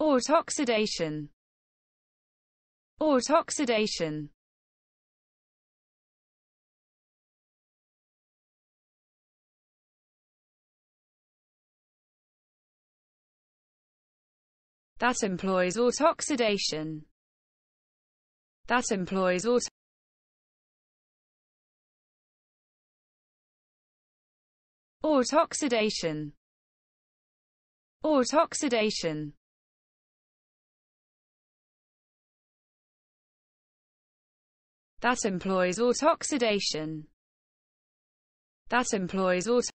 Autoxidation Autoxidation that employs autoxidation that employs auto autoxidation autoxidation that employs autoxidation, that employs auto